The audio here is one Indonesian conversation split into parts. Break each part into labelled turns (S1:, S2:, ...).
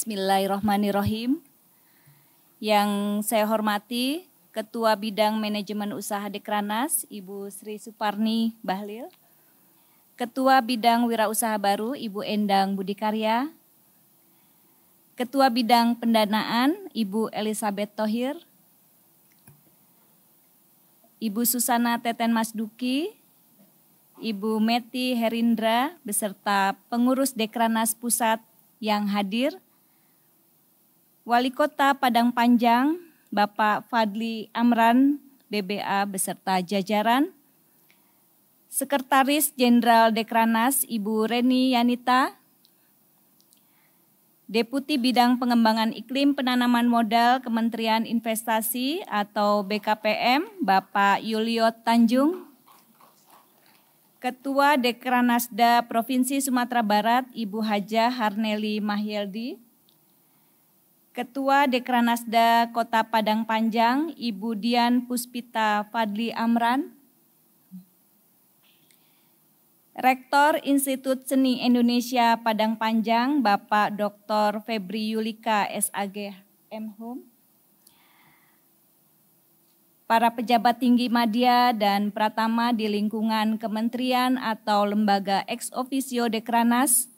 S1: Bismillahirrahmanirrahim. Yang saya hormati Ketua Bidang Manajemen Usaha Dekranas, Ibu Sri Suparni Bahlil. Ketua Bidang Wirausaha Baru, Ibu Endang Budikarya. Ketua Bidang Pendanaan, Ibu Elizabeth Tohir. Ibu Susana Teten Masduki, Ibu Meti Herindra beserta pengurus Dekranas Pusat yang hadir, Wali Kota Padang Panjang, Bapak Fadli Amran, BBA beserta jajaran, Sekretaris Jenderal Dekranas Ibu Reni Yanita, Deputi Bidang Pengembangan Iklim Penanaman Modal Kementerian Investasi atau BKPM, Bapak Yulio Tanjung, Ketua Dekranasda Provinsi Sumatera Barat, Ibu Haja Harneli Mahyeldi, Ketua Dekranasda Kota Padang Panjang, Ibu Dian Puspita Fadli Amran, Rektor Institut Seni Indonesia Padang Panjang, Bapak Dr. Febri Yulika SAG MHUM, para pejabat tinggi media dan pratama di lingkungan kementerian atau lembaga ex officio dekranas,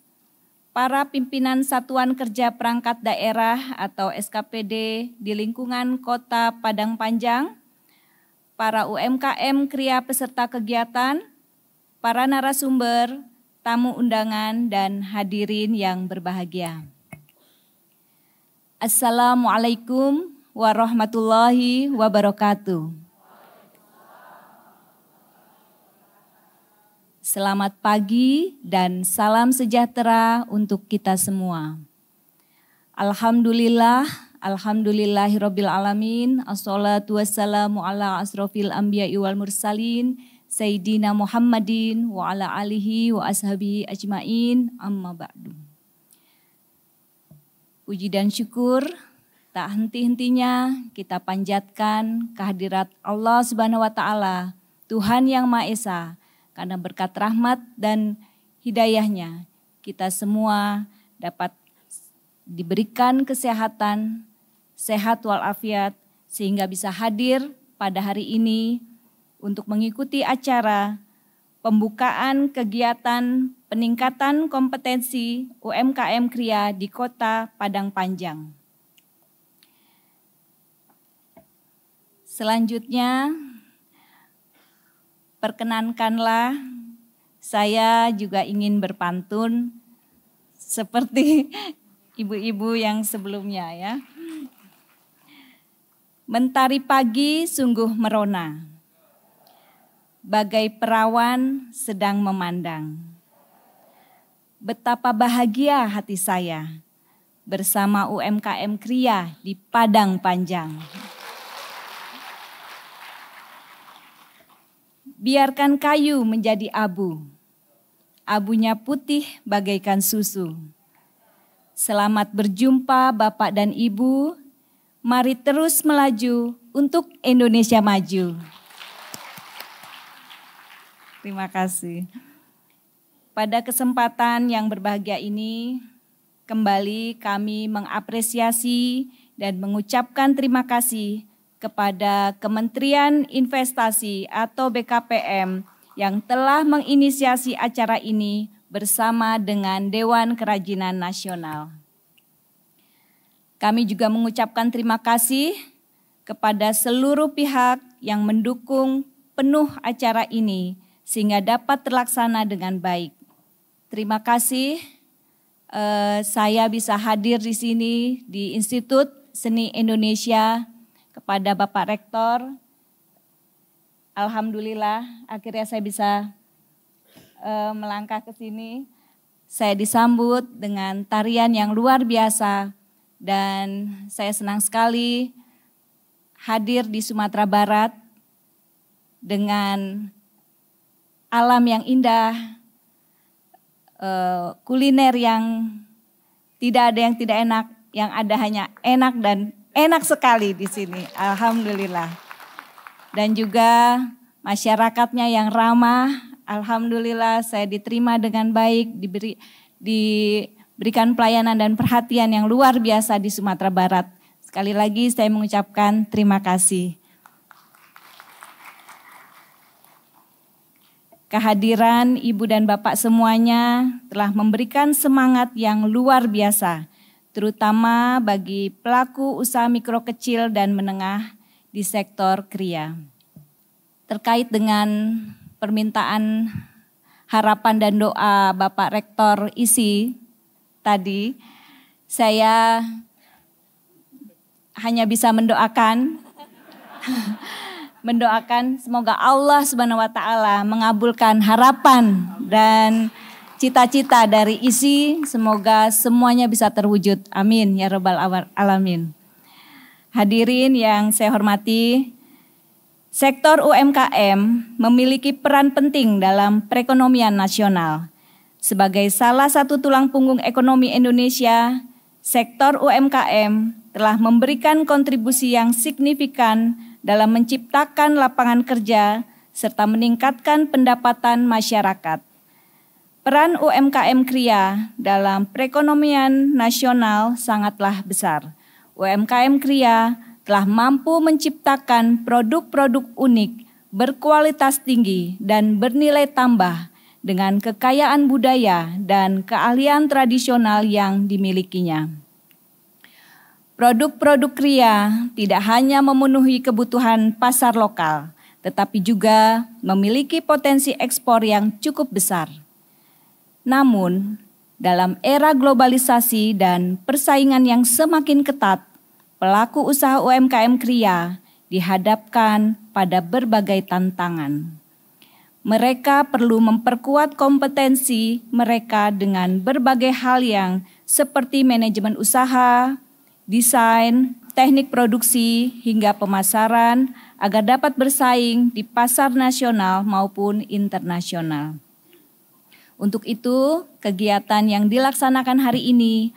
S1: para pimpinan Satuan Kerja Perangkat Daerah atau SKPD di lingkungan Kota Padang Panjang, para UMKM kria peserta kegiatan, para narasumber, tamu undangan, dan hadirin yang berbahagia. Assalamualaikum warahmatullahi wabarakatuh. Selamat pagi dan salam sejahtera untuk kita semua. Alhamdulillah, alhamdulillahirabbil alamin, assalatu wassalamu ala asrofil anbiya'i wal mursalin, sayyidina Muhammadin wa ala alihi wa ashabi ajmain, amma ba'du. Puji dan syukur tak henti-hentinya kita panjatkan kehadirat Allah Subhanahu wa taala, Tuhan yang Maha Esa karena berkat rahmat dan hidayahnya kita semua dapat diberikan kesehatan, sehat walafiat sehingga bisa hadir pada hari ini untuk mengikuti acara pembukaan kegiatan peningkatan kompetensi UMKM Kria di Kota Padang Panjang. Selanjutnya, Perkenankanlah saya juga ingin berpantun seperti ibu-ibu yang sebelumnya ya. Mentari pagi sungguh merona. Bagai perawan sedang memandang. Betapa bahagia hati saya bersama UMKM Kria di Padang Panjang. Biarkan kayu menjadi abu. Abunya putih bagaikan susu. Selamat berjumpa Bapak dan Ibu. Mari terus melaju untuk Indonesia maju. Terima kasih. Pada kesempatan yang berbahagia ini, kembali kami mengapresiasi dan mengucapkan terima kasih kepada Kementerian Investasi atau BKPM yang telah menginisiasi acara ini bersama dengan Dewan Kerajinan Nasional. Kami juga mengucapkan terima kasih kepada seluruh pihak yang mendukung penuh acara ini sehingga dapat terlaksana dengan baik. Terima kasih eh, saya bisa hadir di sini di Institut Seni Indonesia kepada Bapak Rektor. Alhamdulillah akhirnya saya bisa uh, melangkah ke sini. Saya disambut dengan tarian yang luar biasa dan saya senang sekali hadir di Sumatera Barat dengan alam yang indah, eh, kuliner yang tidak ada yang tidak enak, yang ada hanya enak dan Enak sekali di sini, alhamdulillah. Dan juga masyarakatnya yang ramah, alhamdulillah saya diterima dengan baik, diberi diberikan pelayanan dan perhatian yang luar biasa di Sumatera Barat. Sekali lagi saya mengucapkan terima kasih. Kehadiran ibu dan bapak semuanya telah memberikan semangat yang luar biasa terutama bagi pelaku usaha mikro kecil dan menengah di sektor kria. Terkait dengan permintaan harapan dan doa Bapak Rektor ISI tadi, saya hanya bisa mendoakan mendoakan semoga Allah Subhanahu wa taala mengabulkan harapan dan cita-cita dari isi, semoga semuanya bisa terwujud. Amin ya Rabbal Alamin. Hadirin yang saya hormati, sektor UMKM memiliki peran penting dalam perekonomian nasional. Sebagai salah satu tulang punggung ekonomi Indonesia, sektor UMKM telah memberikan kontribusi yang signifikan dalam menciptakan lapangan kerja serta meningkatkan pendapatan masyarakat. Peran UMKM Kria dalam perekonomian nasional sangatlah besar. UMKM Kria telah mampu menciptakan produk-produk unik, berkualitas tinggi, dan bernilai tambah dengan kekayaan budaya dan keahlian tradisional yang dimilikinya. Produk-produk Kria tidak hanya memenuhi kebutuhan pasar lokal, tetapi juga memiliki potensi ekspor yang cukup besar. Namun, dalam era globalisasi dan persaingan yang semakin ketat, pelaku usaha UMKM kria dihadapkan pada berbagai tantangan. Mereka perlu memperkuat kompetensi mereka dengan berbagai hal yang seperti manajemen usaha, desain, teknik produksi, hingga pemasaran agar dapat bersaing di pasar nasional maupun internasional. Untuk itu, kegiatan yang dilaksanakan hari ini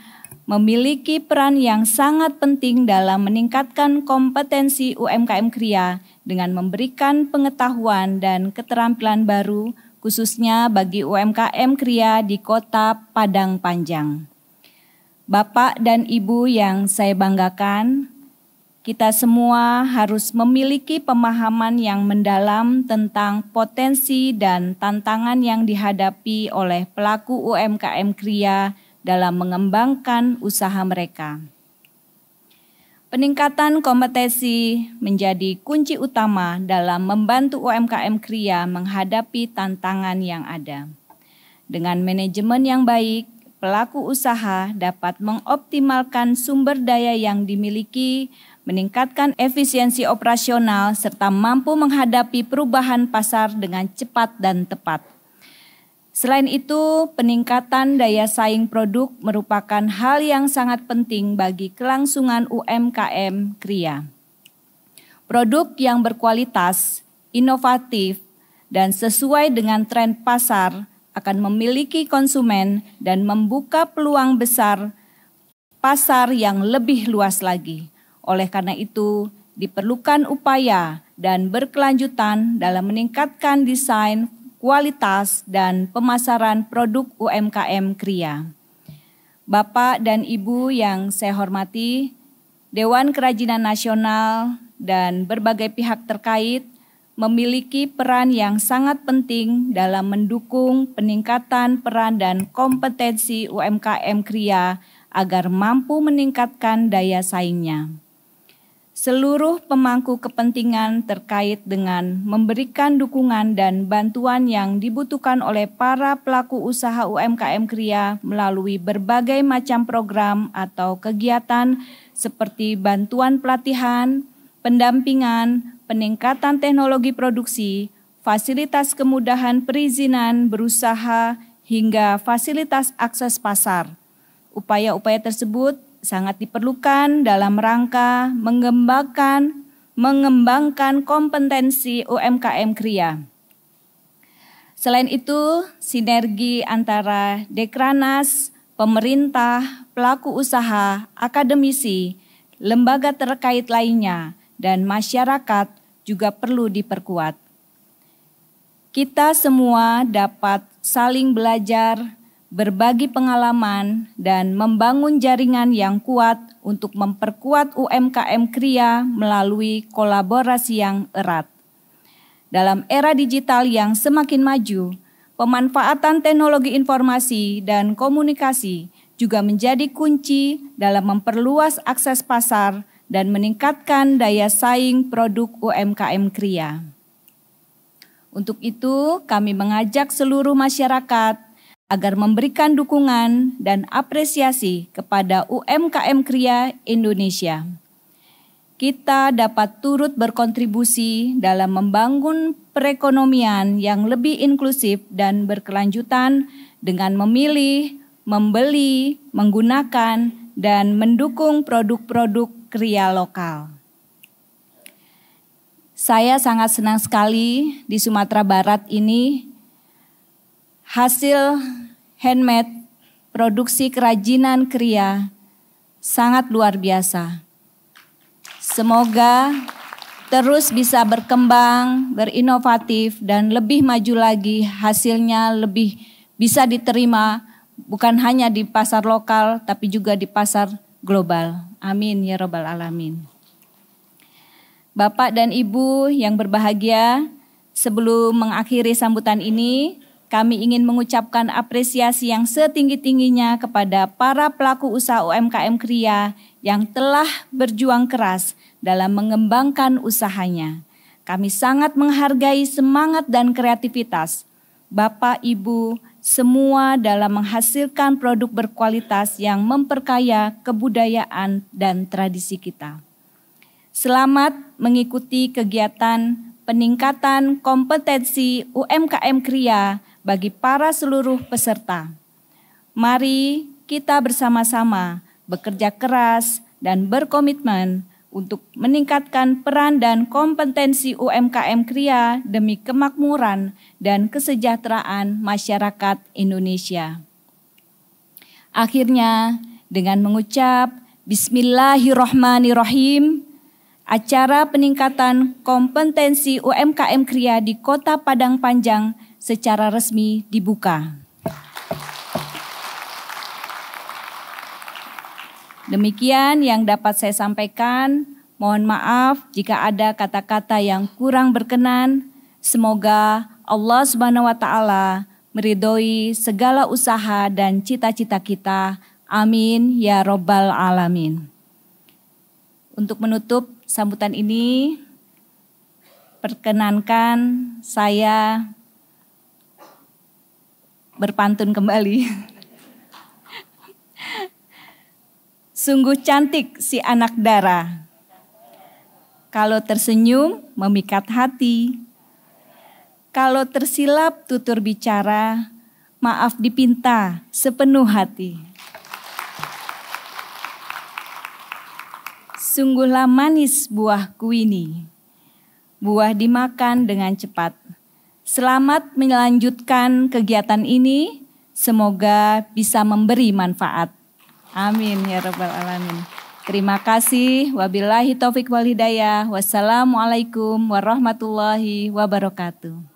S1: memiliki peran yang sangat penting dalam meningkatkan kompetensi UMKM Kria dengan memberikan pengetahuan dan keterampilan baru khususnya bagi UMKM Kria di Kota Padang Panjang. Bapak dan Ibu yang saya banggakan, kita semua harus memiliki pemahaman yang mendalam tentang potensi dan tantangan yang dihadapi oleh pelaku UMKM Kria dalam mengembangkan usaha mereka. Peningkatan kompetensi menjadi kunci utama dalam membantu UMKM Kria menghadapi tantangan yang ada. Dengan manajemen yang baik, pelaku usaha dapat mengoptimalkan sumber daya yang dimiliki meningkatkan efisiensi operasional, serta mampu menghadapi perubahan pasar dengan cepat dan tepat. Selain itu, peningkatan daya saing produk merupakan hal yang sangat penting bagi kelangsungan UMKM Kria. Produk yang berkualitas, inovatif, dan sesuai dengan tren pasar akan memiliki konsumen dan membuka peluang besar pasar yang lebih luas lagi. Oleh karena itu, diperlukan upaya dan berkelanjutan dalam meningkatkan desain, kualitas, dan pemasaran produk UMKM Kria. Bapak dan Ibu yang saya hormati, Dewan Kerajinan Nasional dan berbagai pihak terkait memiliki peran yang sangat penting dalam mendukung peningkatan peran dan kompetensi UMKM Kria agar mampu meningkatkan daya saingnya seluruh pemangku kepentingan terkait dengan memberikan dukungan dan bantuan yang dibutuhkan oleh para pelaku usaha UMKM Kria melalui berbagai macam program atau kegiatan seperti bantuan pelatihan, pendampingan, peningkatan teknologi produksi, fasilitas kemudahan perizinan berusaha, hingga fasilitas akses pasar. Upaya-upaya tersebut sangat diperlukan dalam rangka mengembangkan mengembangkan kompetensi UMKM Kria. Selain itu, sinergi antara Dekranas, pemerintah, pelaku usaha, akademisi, lembaga terkait lainnya, dan masyarakat juga perlu diperkuat. Kita semua dapat saling belajar berbagi pengalaman, dan membangun jaringan yang kuat untuk memperkuat UMKM Kria melalui kolaborasi yang erat. Dalam era digital yang semakin maju, pemanfaatan teknologi informasi dan komunikasi juga menjadi kunci dalam memperluas akses pasar dan meningkatkan daya saing produk UMKM Kria. Untuk itu, kami mengajak seluruh masyarakat agar memberikan dukungan dan apresiasi kepada UMKM Kria Indonesia. Kita dapat turut berkontribusi dalam membangun perekonomian yang lebih inklusif dan berkelanjutan dengan memilih, membeli, menggunakan, dan mendukung produk-produk Kria lokal. Saya sangat senang sekali di Sumatera Barat ini hasil handmade produksi kerajinan kria sangat luar biasa. Semoga terus bisa berkembang, berinovatif, dan lebih maju lagi hasilnya lebih bisa diterima bukan hanya di pasar lokal tapi juga di pasar global. Amin ya robbal alamin. Bapak dan Ibu yang berbahagia, sebelum mengakhiri sambutan ini, kami ingin mengucapkan apresiasi yang setinggi-tingginya kepada para pelaku usaha UMKM Kria yang telah berjuang keras dalam mengembangkan usahanya. Kami sangat menghargai semangat dan kreativitas Bapak, Ibu, semua dalam menghasilkan produk berkualitas yang memperkaya kebudayaan dan tradisi kita. Selamat mengikuti kegiatan peningkatan kompetensi UMKM Kria bagi para seluruh peserta. Mari kita bersama-sama bekerja keras dan berkomitmen untuk meningkatkan peran dan kompetensi UMKM Kria demi kemakmuran dan kesejahteraan masyarakat Indonesia. Akhirnya, dengan mengucap Bismillahirrahmanirrahim, acara peningkatan kompetensi UMKM Kria di Kota Padang Panjang secara resmi dibuka. Demikian yang dapat saya sampaikan. Mohon maaf jika ada kata-kata yang kurang berkenan. Semoga Allah Subhanahu wa taala meridhoi segala usaha dan cita-cita kita. Amin ya robbal alamin. Untuk menutup sambutan ini, perkenankan saya berpantun kembali. Sungguh cantik si anak dara. Kalau tersenyum memikat hati. Kalau tersilap tutur bicara, maaf dipinta sepenuh hati. Sungguhlah manis buahku ini. Buah dimakan dengan cepat Selamat melanjutkan kegiatan ini. Semoga bisa memberi manfaat. Amin ya rabbal alamin. Terima kasih. Wabillahi taufik wal hidayah. Wassalamualaikum warahmatullahi wabarakatuh.